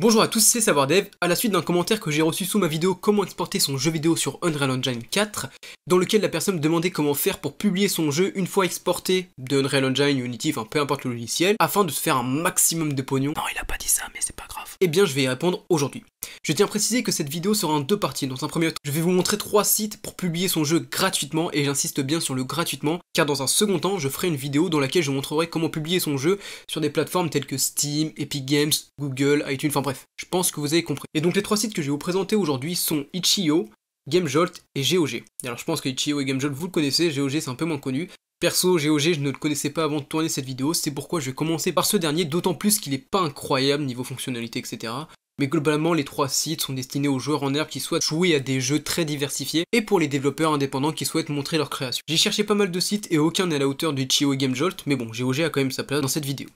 Bonjour à tous, c'est SavoirDev, À la suite d'un commentaire que j'ai reçu sous ma vidéo Comment exporter son jeu vidéo sur Unreal Engine 4, dans lequel la personne demandait comment faire pour publier son jeu une fois exporté de Unreal Engine, Unity, enfin peu importe le logiciel, afin de se faire un maximum de pognon. Non, il a pas dit ça, mais c'est eh bien, je vais y répondre aujourd'hui. Je tiens à préciser que cette vidéo sera en deux parties. Dans un premier temps, je vais vous montrer trois sites pour publier son jeu gratuitement, et j'insiste bien sur le gratuitement, car dans un second temps, je ferai une vidéo dans laquelle je montrerai comment publier son jeu sur des plateformes telles que Steam, Epic Games, Google, iTunes, enfin bref, je pense que vous avez compris. Et donc les trois sites que je vais vous présenter aujourd'hui sont Itch.io, GameJolt et GOG. Alors je pense que Itch.io et GameJolt vous le connaissez, GOG c'est un peu moins connu, Perso, GOG, je ne le connaissais pas avant de tourner cette vidéo, c'est pourquoi je vais commencer par ce dernier, d'autant plus qu'il n'est pas incroyable niveau fonctionnalité, etc. Mais globalement, les trois sites sont destinés aux joueurs en air qui souhaitent jouer à des jeux très diversifiés et pour les développeurs indépendants qui souhaitent montrer leur création. J'ai cherché pas mal de sites et aucun n'est à la hauteur du Chio Game Jolt, mais bon, GOG a quand même sa place dans cette vidéo.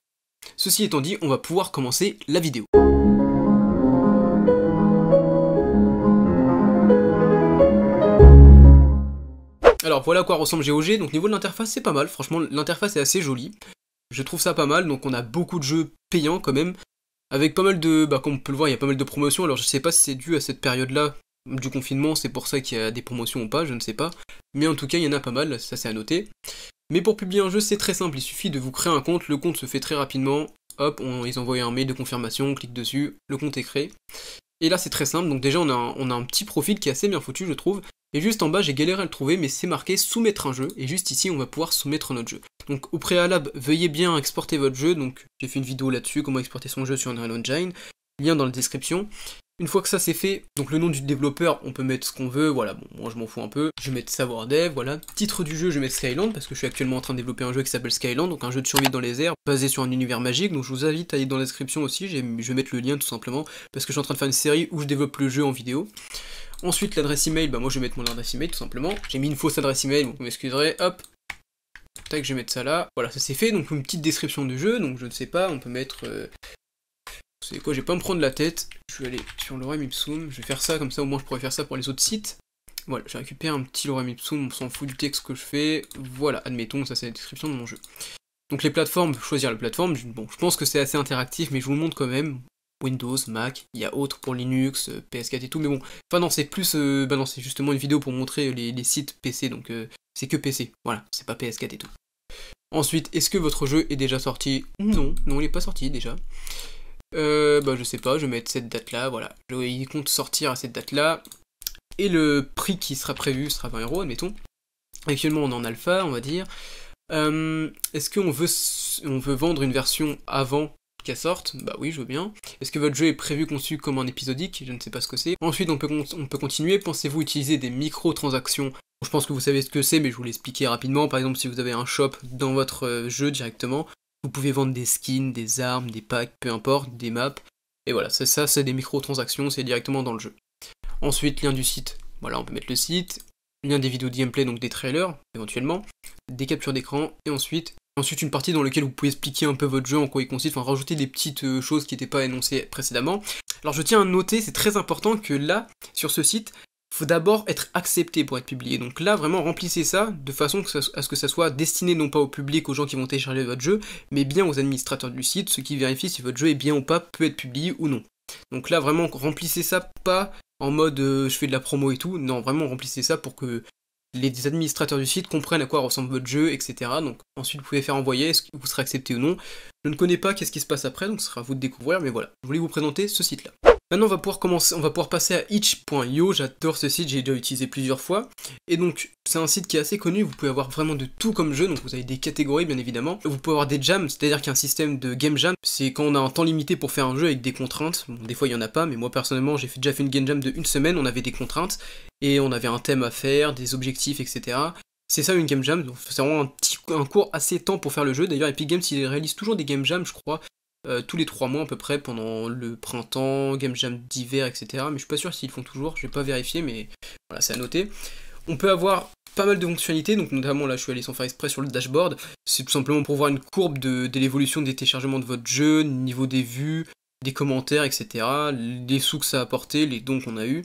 Ceci étant dit, on va pouvoir commencer la vidéo. Alors voilà à quoi ressemble GOG, donc niveau de l'interface c'est pas mal, franchement l'interface est assez jolie. Je trouve ça pas mal, donc on a beaucoup de jeux payants quand même, avec pas mal de, bah comme on peut le voir il y a pas mal de promotions, alors je sais pas si c'est dû à cette période là du confinement, c'est pour ça qu'il y a des promotions ou pas, je ne sais pas, mais en tout cas il y en a pas mal, ça c'est à noter. Mais pour publier un jeu c'est très simple, il suffit de vous créer un compte, le compte se fait très rapidement, hop, ils envoient un mail de confirmation, on clique dessus, le compte est créé. Et là c'est très simple, donc déjà on a un petit profil qui est assez bien foutu je trouve, et juste en bas, j'ai galéré à le trouver, mais c'est marqué soumettre un jeu, et juste ici, on va pouvoir soumettre notre jeu. Donc au préalable, veuillez bien exporter votre jeu, donc j'ai fait une vidéo là-dessus, comment exporter son jeu sur Unreal Engine, lien dans la description. Une fois que ça c'est fait, donc le nom du développeur, on peut mettre ce qu'on veut, voilà, bon, moi je m'en fous un peu, je vais mettre Savoir Dev, voilà. Titre du jeu, je vais mettre Skyland, parce que je suis actuellement en train de développer un jeu qui s'appelle Skyland, donc un jeu de survie dans les airs, basé sur un univers magique, donc je vous invite à aller dans la description aussi, je vais mettre le lien tout simplement, parce que je suis en train de faire une série où je développe le jeu en vidéo. Ensuite, l'adresse email, bah moi je vais mettre mon adresse email tout simplement, j'ai mis une fausse adresse email, donc vous m'excuserez, hop, tac, je vais mettre ça là, voilà, ça c'est fait, donc une petite description du jeu, donc je ne sais pas, on peut mettre... Euh, c'est quoi, vais pas me prendre la tête. Je vais aller sur lorem ipsum, je vais faire ça, comme ça au moins je pourrais faire ça pour les autres sites. Voilà, j'ai récupéré un petit lorem ipsum, on s'en fout du texte que je fais. Voilà, admettons, ça c'est la description de mon jeu. Donc les plateformes, choisir la plateforme, bon, je pense que c'est assez interactif, mais je vous le montre quand même. Windows, Mac, il y a autre pour Linux, euh, PS4 et tout, mais bon, enfin non, c'est plus, euh, bah c'est justement une vidéo pour montrer les, sites PC, donc euh, c'est que PC, voilà, c'est pas PS4 et tout. Ensuite, est-ce que votre jeu est déjà sorti Non, non, il n'est pas sorti déjà. Euh, bah je sais pas, je vais mettre cette date-là, voilà. Il compte sortir à cette date-là. Et le prix qui sera prévu sera 20 euros, admettons. Actuellement, on est en alpha, on va dire. Euh, est-ce qu'on veut, on veut vendre une version avant qu'elle sorte Bah oui, je veux bien. Est-ce que votre jeu est prévu conçu comme un épisodique Je ne sais pas ce que c'est. Ensuite, on peut, on peut continuer. Pensez-vous utiliser des micro-transactions je pense que vous savez ce que c'est, mais je vous l'explique rapidement. Par exemple, si vous avez un shop dans votre euh, jeu directement, vous pouvez vendre des skins, des armes, des packs, peu importe, des maps. Et voilà, c'est ça, c'est des microtransactions, c'est directement dans le jeu. Ensuite, lien du site. Voilà, on peut mettre le site, lien des vidéos de gameplay, donc des trailers, éventuellement, des captures d'écran, et ensuite, ensuite une partie dans laquelle vous pouvez expliquer un peu votre jeu, en quoi il consiste, enfin rajouter des petites euh, choses qui n'étaient pas énoncées précédemment. Alors je tiens à noter, c'est très important que là, sur ce site, faut d'abord être accepté pour être publié. Donc là, vraiment, remplissez ça de façon à ce que ça soit destiné non pas au public, aux gens qui vont télécharger votre jeu, mais bien aux administrateurs du site, ceux qui vérifient si votre jeu est bien ou pas, peut être publié ou non. Donc là, vraiment, remplissez ça pas en mode euh, je fais de la promo et tout, non, vraiment, remplissez ça pour que les administrateurs du site comprennent à quoi ressemble votre jeu, etc. Donc ensuite, vous pouvez faire envoyer, est-ce que vous serez accepté ou non. Je ne connais pas qu'est-ce qui se passe après, donc ce sera à vous de découvrir, mais voilà, je voulais vous présenter ce site-là. Maintenant, on va pouvoir commencer, on va pouvoir passer à itch.io. J'adore ce site, j'ai déjà utilisé plusieurs fois. Et donc, c'est un site qui est assez connu. Vous pouvez avoir vraiment de tout comme jeu. Donc, vous avez des catégories, bien évidemment. Vous pouvez avoir des jams, c'est-à-dire qu'il y a un système de game jam. C'est quand on a un temps limité pour faire un jeu avec des contraintes. des fois, il n'y en a pas, mais moi personnellement, j'ai déjà fait une game jam de une semaine. On avait des contraintes et on avait un thème à faire, des objectifs, etc. C'est ça une game jam, c'est vraiment un petit un cours assez temps pour faire le jeu. D'ailleurs, Epic Games, il réalise toujours des game jams, je crois. Euh, tous les trois mois à peu près pendant le printemps, Game Jam d'hiver, etc. Mais je suis pas sûr s'ils le font toujours, je vais pas vérifier, mais voilà, c'est à noter. On peut avoir pas mal de fonctionnalités, donc notamment là je suis allé sans faire exprès sur le dashboard, c'est tout simplement pour voir une courbe de, l'évolution des téléchargements de votre jeu, niveau des vues, des commentaires, etc. Les sous que ça a apporté, les dons qu'on a eu.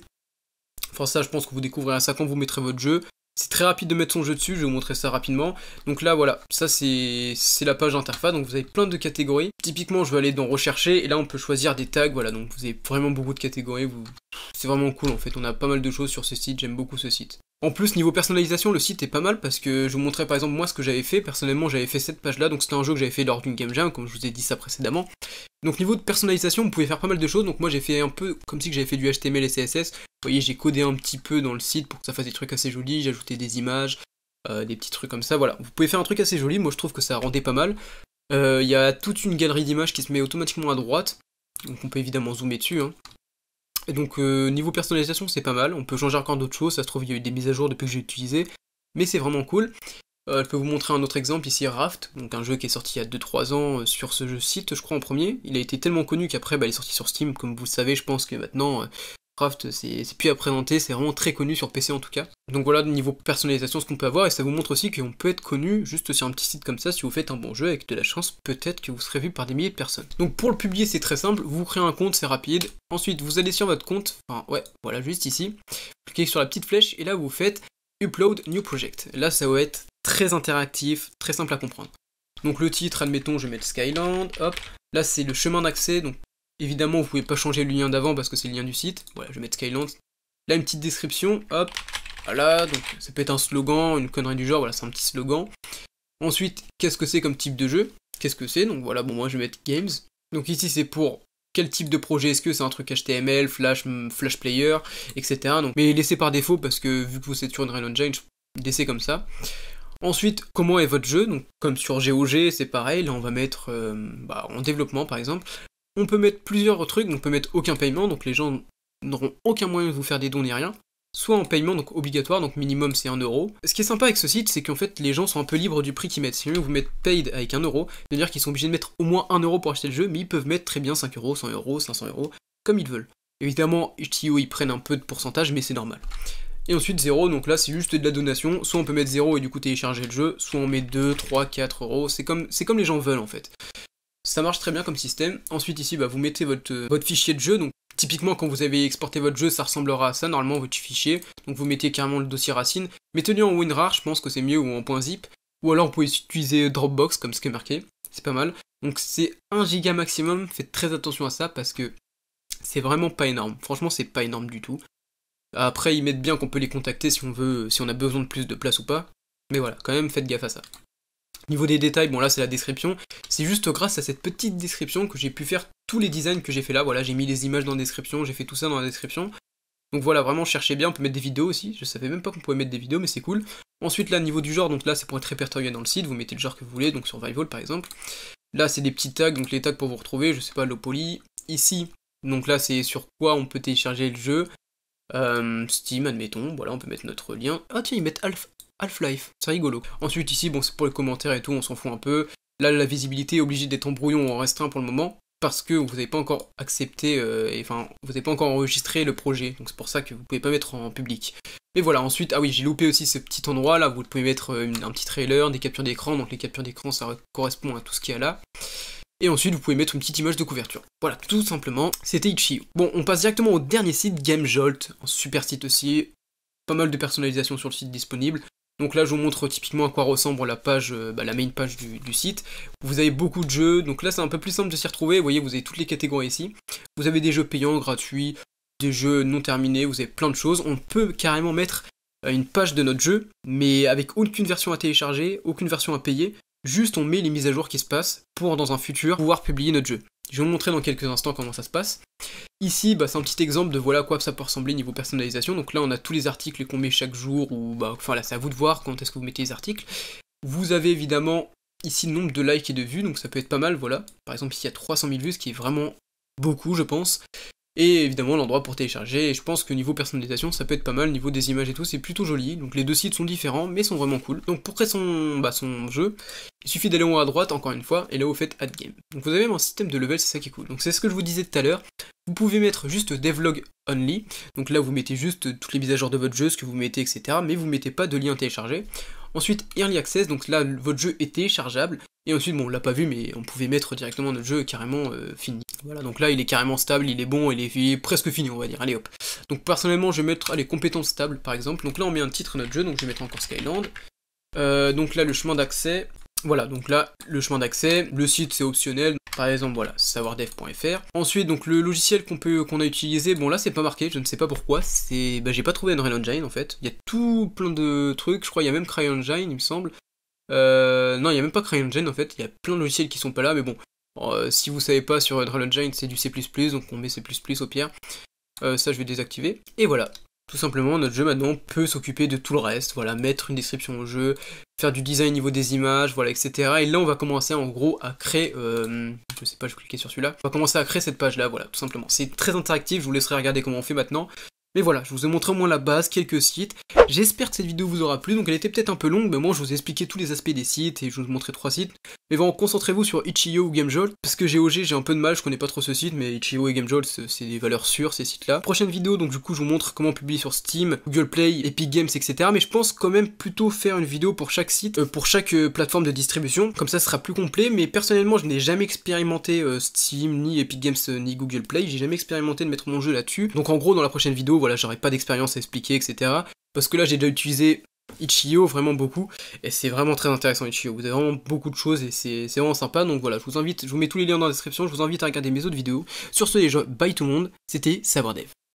Enfin ça je pense que vous découvrirez ça quand vous mettrez votre jeu. C'est très rapide de mettre son jeu dessus, je vais vous montrer ça rapidement. Donc là, voilà, ça c'est la page interface, donc vous avez plein de catégories. Typiquement, je vais aller dans rechercher, et là on peut choisir des tags, voilà, donc vous avez vraiment beaucoup de catégories, vous c'est vraiment cool en fait, on a pas mal de choses sur ce site, j'aime beaucoup ce site. En plus, niveau personnalisation, le site est pas mal parce que je vous montrais par exemple moi ce que j'avais fait. Personnellement, j'avais fait cette page là, donc c'était un jeu que j'avais fait lors d'une game jam, comme je vous ai dit ça précédemment. Donc, niveau de personnalisation, vous pouvez faire pas mal de choses. Donc, moi j'ai fait un peu comme si j'avais fait du HTML et CSS. Vous voyez, j'ai codé un petit peu dans le site pour que ça fasse des trucs assez jolis. J'ai ajouté des images, euh, des petits trucs comme ça. Voilà, vous pouvez faire un truc assez joli. Moi je trouve que ça rendait pas mal. Euh, il y a toute une galerie d'images qui se met automatiquement à droite. Donc, on peut évidemment zoomer dessus. Hein. Et donc euh, niveau personnalisation c'est pas mal, on peut changer encore d'autres choses, ça se trouve il y a eu des mises à jour depuis que j'ai utilisé, mais c'est vraiment cool. Euh, je peux vous montrer un autre exemple ici, Raft, donc un jeu qui est sorti il y a 2-3 ans euh, sur ce jeu site je crois en premier. Il a été tellement connu qu'après bah, il est sorti sur Steam, comme vous le savez je pense que maintenant Craft, c'est plus à présenter, c'est vraiment très connu sur PC en tout cas. Donc voilà, niveau personnalisation, ce qu'on peut avoir, et ça vous montre aussi qu'on peut être connu juste sur un petit site comme ça, si vous faites un bon jeu avec de la chance, peut-être que vous serez vu par des milliers de personnes. Donc pour le publier, c'est très simple, vous créez un compte, c'est rapide. Ensuite, vous allez sur votre compte, enfin ouais, voilà, juste ici, cliquez sur la petite flèche, et là vous faites Upload New Project. Là, ça va être très interactif, très simple à comprendre. Donc le titre, admettons, je vais mettre Skyland, hop. Là, c'est le chemin d'accès, donc Évidemment, vous pouvez pas changer le lien d'avant parce que c'est le lien du site. Voilà, je vais mettre Skyland. Là, une petite description, hop, voilà, donc ça peut être un slogan, une connerie du genre, voilà, c'est un petit slogan. Ensuite, qu'est-ce que c'est comme type de jeu Qu'est-ce que c'est Donc voilà, bon, moi je vais mettre Games. Donc ici, c'est pour quel type de projet est-ce que c'est un truc HTML, Flash, Flash Player, etc. Donc, mais laissez par défaut parce que vu que vous êtes sur Unreal Engine, laissez comme ça. Ensuite, comment est votre jeu Donc, comme sur GOG, c'est pareil. Là, on va mettre euh, bah, en développement, par exemple. On peut mettre plusieurs trucs, on peut mettre aucun paiement, donc les gens n'auront aucun moyen de vous faire des dons ni rien. Soit en paiement, donc obligatoire, donc minimum c'est 1€. Ce qui est sympa avec ce site, c'est qu'en fait les gens sont un peu libres du prix qu'ils mettent. Si vous mettez paid avec 1€, c'est-à-dire qu'ils sont obligés de mettre au moins 1€ pour acheter le jeu, mais ils peuvent mettre très bien 5€, 100€, 500€, comme ils veulent. Évidemment, HTO ils prennent un peu de pourcentage, mais c'est normal. Et ensuite 0, donc là c'est juste de la donation, soit on peut mettre 0 et du coup télécharger le jeu, soit on met 2, 3, 4€, c'est comme, comme les gens veulent en fait. Ça marche très bien comme système. Ensuite ici, bah, vous mettez euh, votre, fichier de jeu, donc Typiquement, quand vous avez exporté votre jeu, ça ressemblera à ça, normalement, votre fichier. Donc vous mettez carrément le dossier racine. Mais tenu en WinRAR, je pense que c'est mieux, ou en point .zip. Ou alors, vous pouvez utiliser euh, Dropbox, comme ce qui est marqué. C'est pas mal. Donc c'est 1 giga maximum. Faites très attention à ça, parce que c'est vraiment pas énorme. Franchement, c'est pas énorme du tout. Après, ils mettent bien qu'on peut les contacter si on veut, si on a besoin de plus de place ou pas. Mais voilà, quand même, faites gaffe à ça. Niveau des détails, bon là c'est la description. C'est juste grâce à cette petite description que j'ai pu faire tous les designs que j'ai fait là. Voilà, j'ai mis les images dans la description, j'ai fait tout ça dans la description. Donc voilà, vraiment cherchez bien, on peut mettre des vidéos aussi. Je savais même pas qu'on pouvait mettre des vidéos, mais c'est cool. Ensuite là, niveau du genre, donc là c'est pour être répertorié dans le site, vous mettez le genre que vous voulez, donc survival par exemple. Là c'est des petits tags, donc les tags pour vous retrouver, je sais pas, l'opoli, Ici, donc là c'est sur quoi on peut télécharger le jeu. Euh, Steam, admettons, voilà, on peut mettre notre lien. Ah tiens, ils mettent Alpha, Half-Life. C'est rigolo. Ensuite, ici, bon, c'est pour les commentaires et tout, on s'en fout un peu. Là, la visibilité est obligée d'être en brouillon en restreint pour le moment parce que vous n'avez pas encore accepté, euh, et enfin, vous n'avez pas encore enregistré le projet, donc c'est pour ça que vous ne pouvez pas mettre en public. Mais voilà, ensuite, ah oui, j'ai loupé aussi ce petit endroit là, vous pouvez mettre euh, un petit trailer, des captures d'écran, donc les captures d'écran ça correspond à tout ce qu'il y a là. Et ensuite, vous pouvez mettre une petite image de couverture. Voilà, tout simplement, c'était Ichi. Bon, on passe directement au dernier site, GameJolt, un super site aussi, pas mal de personnalisation sur le site disponible. Donc là, je vous montre typiquement à quoi ressemble la page, euh, bah, la main page du, du, site. Vous avez beaucoup de jeux, donc là c'est un peu plus simple de s'y retrouver. Vous voyez, vous avez toutes les catégories ici. Vous avez des jeux payants, gratuits, des jeux non terminés, vous avez plein de choses. On peut carrément mettre euh, une page de notre jeu, mais avec aucune version à télécharger, aucune version à payer. Juste on met les mises à jour qui se passent pour dans un futur pouvoir publier notre jeu. Je vais vous montrer dans quelques instants comment ça se passe. Ici, bah, c'est un petit exemple de voilà à quoi ça peut ressembler niveau personnalisation. Donc là, on a tous les articles qu'on met chaque jour, ou bah, enfin là, c'est à vous de voir quand est-ce que vous mettez les articles. Vous avez évidemment ici le nombre de likes et de vues, donc ça peut être pas mal, voilà. Par exemple, ici, il y a 300 000 vues, ce qui est vraiment beaucoup, je pense et évidemment l'endroit pour télécharger, et je pense que niveau personnalisation ça peut être pas mal, niveau des images et tout c'est plutôt joli, donc les deux sites sont différents mais sont vraiment cool. Donc pour créer son, bah, son jeu, il suffit d'aller en haut à droite encore une fois, et là vous faites Add Game. Donc vous avez même un système de level, c'est ça qui est cool. Donc c'est ce que je vous disais tout à l'heure, vous pouvez mettre juste devlog only, donc là vous mettez juste toutes les mises à jour de votre jeu, ce que vous mettez, etc. Mais vous mettez pas de lien téléchargé. Ensuite, Early Access, donc là, votre jeu était chargeable, Et ensuite, bon, on l'a pas vu, mais on pouvait mettre directement notre jeu carrément euh, fini. Voilà, donc là, il est carrément stable, il est bon, il est, presque fini, on va dire. Allez, hop. Donc, personnellement, je vais mettre, allez, compétences stables, par exemple. Donc là, on met un titre à notre jeu, donc je vais mettre encore Skyland. Euh, donc là, le chemin d'accès, voilà, donc là, le chemin d'accès, le site c'est optionnel, par exemple, voilà, savoirdev.fr. Ensuite, donc le logiciel qu'on peut qu'on a utilisé, bon là c'est pas marqué, je ne sais pas pourquoi, c'est, bah, j'ai pas trouvé Unreal Engine en fait. Il y a tout plein de trucs, je crois il y a même CryEngine, il me semble. Euh, non, il y a même pas CryEngine en fait, il y a plein de logiciels qui sont pas là, mais bon, euh, si vous savez pas sur Unreal Engine, c'est du C++, donc on met C++ au pire. Euh, ça je vais désactiver. Et voilà, tout simplement, notre jeu maintenant peut s'occuper de tout le reste, voilà, mettre une description au jeu, faire du design au niveau des images, voilà, etc. Et là, on va commencer en gros à créer, euh, je sais pas, je cliquer sur celui-là, on va commencer à créer cette page-là, voilà, tout simplement. C'est très interactif, je vous laisserai regarder comment on fait maintenant. Mais voilà, je vous ai montré au moins la base, quelques sites, J'espère que cette vidéo vous aura plu, donc elle était peut-être un peu longue, mais moi je vous ai expliqué tous les aspects des sites et je vous montré trois sites. Mais bon, concentrez-vous sur Itch.io ou GameJolt, parce que GOG j'ai un peu de mal, je connais pas trop ce site, mais Itch.io et GameJolt c'est des valeurs sûres ces sites-là. Prochaine vidéo, donc du coup je vous montre comment publier sur Steam, Google Play, Epic Games, etc. Mais je pense quand même plutôt faire une vidéo pour chaque site, euh, pour chaque euh, plateforme de distribution, comme ça ce sera plus complet, mais personnellement je n'ai jamais expérimenté euh, Steam, ni Epic Games, ni Google Play, j'ai jamais expérimenté de mettre mon jeu là-dessus. Donc en gros dans la prochaine vidéo, voilà, j'aurai pas d'expérience à expliquer, etc. Parce que là, j'ai déjà utilisé Ichio vraiment beaucoup, et c'est vraiment très intéressant Ichio, vous avez vraiment beaucoup de choses et c'est vraiment sympa, donc voilà, je vous invite, je vous mets tous les liens dans la description, je vous invite à regarder mes autres vidéos. Sur ce les bye tout le monde, c'était Savoir